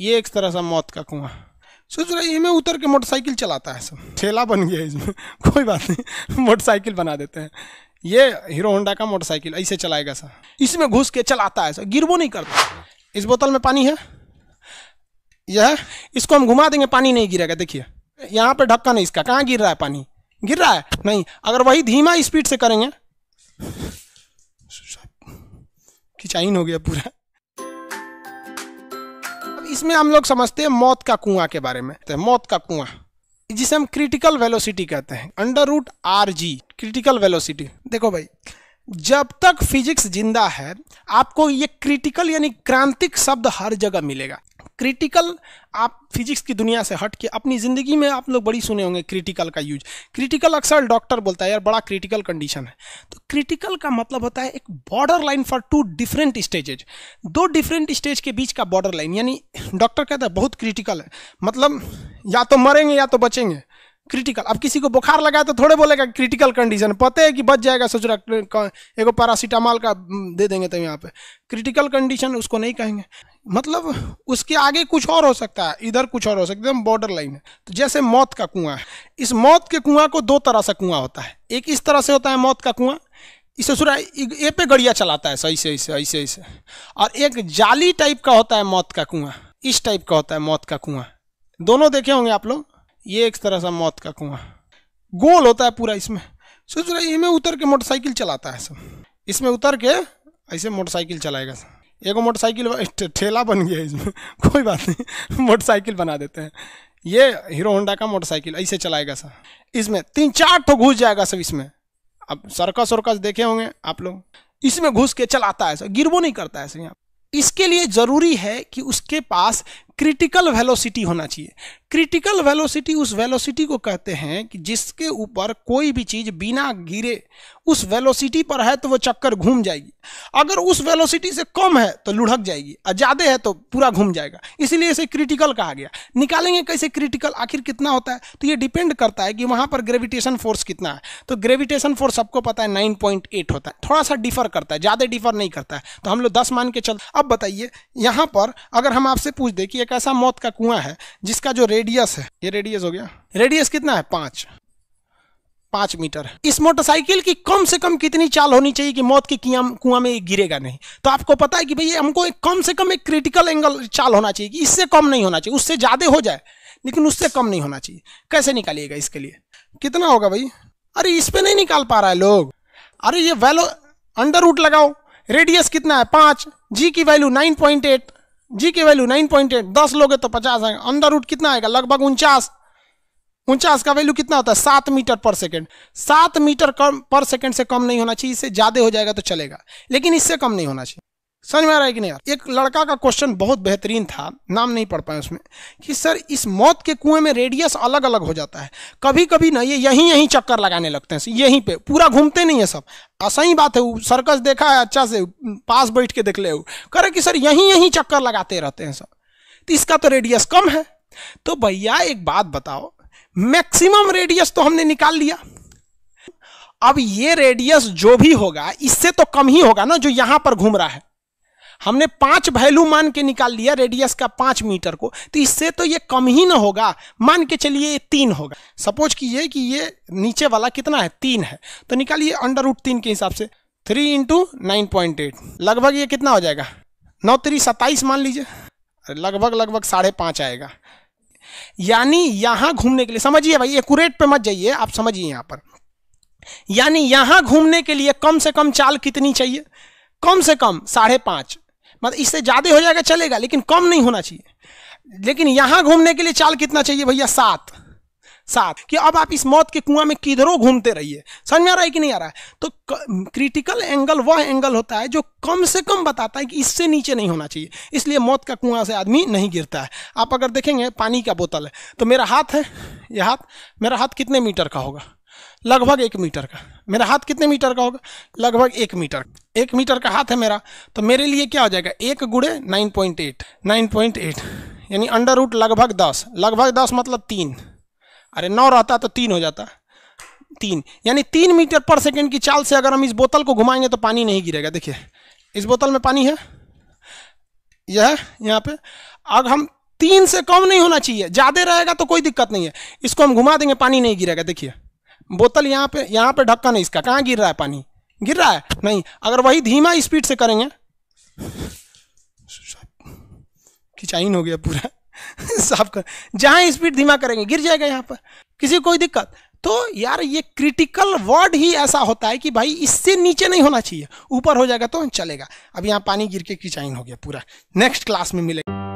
ये एक तरह सा मौत का कुआं सोच रहा इसमें उतर के मोटरसाइकिल चलाता है सब ठेला बन गया इसमें कोई बात नहीं मोटरसाइकिल बना देते हैं ये हीरो होंडा का मोटरसाइकिल ऐसे चलाएगा सर इसमें घुस के चलाता है सर गिरबो नहीं करता इस बोतल में पानी है यह इसको हम घुमा देंगे पानी नहीं गिरेगा देखिए यहाँ पर ढक्का नहीं इसका कहाँ गिर रहा है पानी गिर रहा है नहीं अगर वही धीमा स्पीड से करेंगे खिंचाइन हो गया पूरा इसमें हम लोग समझते हैं मौत का कुआं के बारे में तो मौत का कुआं जिसे हम क्रिटिकल वेलोसिटी कहते हैं under root R G critical velocity देखो भाई जब तक फिजिक्स जिंदा है आपको ये क्रिटिकल यानी क्रांतिक शब्द हर जगह मिलेगा क्रिटिकल आप फिजिक्स की दुनिया से हट के अपनी ज़िंदगी में आप लोग बड़ी सुने होंगे क्रिटिकल का यूज क्रिटिकल अक्सर डॉक्टर बोलता है यार बड़ा क्रिटिकल कंडीशन है तो क्रिटिकल का मतलब होता है एक border line for two different stages दो डिफरेंट स्टेज के बीच का बॉर्डर लाइन यानी डॉक्टर कहता है बहुत क्रिटिकल है मतलब या तो मरेंगे या तो बचेंगे क्रिटिकल अब किसी को बुखार लगा तो थोड़े बोलेगा क्रिटिकल कंडीशन पता है कि बच जाएगा सोच रहा एक पैरासीटामॉल का दे देंगे तो यहाँ पे क्रिटिकल कंडीशन उसको नहीं कहेंगे मतलब उसके आगे कुछ और हो सकता है इधर कुछ और हो सकता है एकदम बॉर्डर लाइन है तो जैसे मौत का कुआं है इस मौत के कुआं को दो तरह से कुआं होता है एक इस तरह से होता है मौत का कुआं इस सुरा ए पे गड़िया चलाता है सही से ऐसे ऐसे ऐसे और एक जाली टाइप का होता है मौत का कुआं इस टाइप का होता है मौत का कुआं दोनों देखे होंगे आप लोग ये एक तरह सा मौत का कुआं गोल होता है पूरा इसमें सोच रहे इसमें उतर के मोटरसाइकिल चलाता है सब इसमें उतर के ऐसे मोटरसाइकिल चलाएगा एक मोटरसाइकिल ठेला बन गया इसमें कोई बात नहीं मोटरसाइकिल बना देते हैं ये हीरो होंडा का मोटरसाइकिल ऐसे चलाएगा सर इसमें तीन चार तो घुस जाएगा सब इसमें अब सर्कस वर्कस देखे होंगे आप लोग इसमें घुस के चलाता है सर गिरबो नहीं करता है सर यहाँ इसके लिए ज़रूरी है कि उसके पास क्रिटिकल वेलोसिटी होना चाहिए क्रिटिकल वेलोसिटी उस वेलोसिटी को कहते हैं कि जिसके ऊपर कोई भी चीज़ बिना गिरे उस वेलोसिटी पर है तो वो चक्कर घूम जाएगी अगर उस वेलोसिटी से कम है तो लुढ़क जाएगी और ज़्यादा है तो पूरा घूम जाएगा इसीलिए इसे क्रिटिकल कहा गया निकालेंगे कैसे क्रिटिकल आखिर कितना होता है तो ये डिपेंड करता है कि वहाँ पर ग्रेविटेशन फोर्स कितना है तो ग्रेविटेशन फोर्स सबको पता है नाइन होता है थोड़ा सा डिफर करता है ज़्यादा डिफर नहीं करता है तो हम लोग दस मान के चलते अब बताइए यहाँ पर अगर हम आपसे पूछ दें कि एक एक ऐसा मौत का कुआं है जिसका जो रेडियस है ये रेडियस हो गया रेडियस कितना है पांच पांच मीटर इस मोटरसाइकिल की कम से कम कितनी चाल होनी चाहिए कि मौत के कुआं में गिरेगा नहीं तो आपको पता है कि भैया हमको एक कम से कम एक क्रिटिकल एंगल चाल होना चाहिए कि इससे कम नहीं होना चाहिए उससे ज़्यादा हो जाए लेकिन उससे कम नहीं होना चाहिए कैसे निकालिएगा इसके लिए कितना होगा भाई अरे इस पर नहीं निकाल पा रहा है लोग अरे ये वैलो अंडर रूट लगाओ रेडियस कितना है पांच जी की value nine point eight G की वैल्यू नाइन पॉइंट एट दस लोगे तो पचास आएगा अंडर रूट कितना आएगा लगभग उनचास उनचास का वैल्यू कितना होता है सात मीटर पर सेकेंड सात मीटर कम पर सेकेंड से कम नहीं होना चाहिए इससे ज़्यादा हो जाएगा तो चलेगा लेकिन इससे कम नहीं होना चाहिए समझ में आ रहा है कि नहीं यार एक लड़का का क्वेश्चन बहुत बेहतरीन था नाम नहीं पढ़ पाए उसमें कि सर इस मौत के कुएं में रेडियस अलग अलग हो जाता है कभी कभी ना ये यहीं यहीं चक्कर लगाने लगते हैं यहीं पे पूरा घूमते नहीं है सब ही बात है सर्कस देखा है अच्छा से पास बैठ के देख ले करे कि सर यहीं यहीं चक्कर लगाते रहते हैं सब तो इसका तो रेडियस कम है तो भैया एक बात बताओ मैक्सिमम रेडियस तो हमने निकाल लिया अब ये रेडियस जो भी होगा इससे तो कम ही होगा ना जो यहां पर घूम रहा है हमने पांच वैल्यू मान के निकाल लिया रेडियस का पांच मीटर को तो इससे तो ये कम ही ना होगा मान के चलिए ये तीन होगा सपोज कीजिए कि ये नीचे वाला कितना है तीन है तो निकालिए अंडर रूट तीन के हिसाब से three into nine point eight लगभग ये कितना हो जाएगा नौ त्री सत्ताईस मान लीजिए लगभग लगभग साढ़े पाँच आएगा यानी यहाँ घूमने के लिए समझिए भाई एकट पर मत जाइए आप समझिए यहाँ पर यानी यहाँ घूमने के लिए कम से कम चाल कितनी चाहिए कम से कम साढ़े पाँच मतलब इससे ज़्यादा हो जाएगा चलेगा लेकिन कम नहीं होना चाहिए लेकिन यहाँ घूमने के लिए चाल कितना चाहिए भैया सात सात कि अब आप इस मौत के कुआं में किधरों घूमते रहिए समझ में आ रहा है कि नहीं आ रहा है तो क्रिटिकल एंगल वह एंगल होता है जो कम से कम बताता है कि इससे नीचे नहीं होना चाहिए इसलिए मौत का कुआं से आदमी नहीं गिरता है आप अगर देखेंगे पानी का बोतल है तो मेरा हाथ है यह हाथ मेरा हाथ कितने मीटर का होगा लगभग एक मीटर का मेरा हाथ कितने मीटर का होगा लगभग एक मीटर एक मीटर का हाथ है मेरा तो मेरे लिए क्या हो जाएगा एक गुड़े nine point eight nine point eight यानी अंडर रूट लगभग दस लगभग दस मतलब तीन अरे नौ रहता तो तीन हो जाता तीन यानी तीन मीटर पर सेकेंड की चाल से अगर हम इस बोतल को घुमाएंगे तो पानी नहीं गिरेगा देखिए इस बोतल में पानी है यह है यहाँ पे अब हम तीन से कम नहीं होना चाहिए ज़्यादा रहेगा तो कोई दिक्कत नहीं है इसको हम घुमा देंगे पानी नहीं गिरेगा देखिए बोतल यहाँ पे यहाँ पे ढक्का नहीं इसका कहाँ गिर रहा है पानी गिर रहा है नहीं अगर वही धीमा स्पीड से करेंगे खिंचाइन हो गया पूरा साफ कर जहाँ स्पीड धीमा करेंगे गिर जाएगा यहाँ पर किसी कोई दिक्कत तो यार ये क्रिटिकल वर्ड ही ऐसा होता है कि भाई इससे नीचे नहीं होना चाहिए ऊपर हो जाएगा तो चलेगा अब यहाँ पानी गिर के किचाइन हो गया पूरा नेक्स्ट क्लास में मिलेगा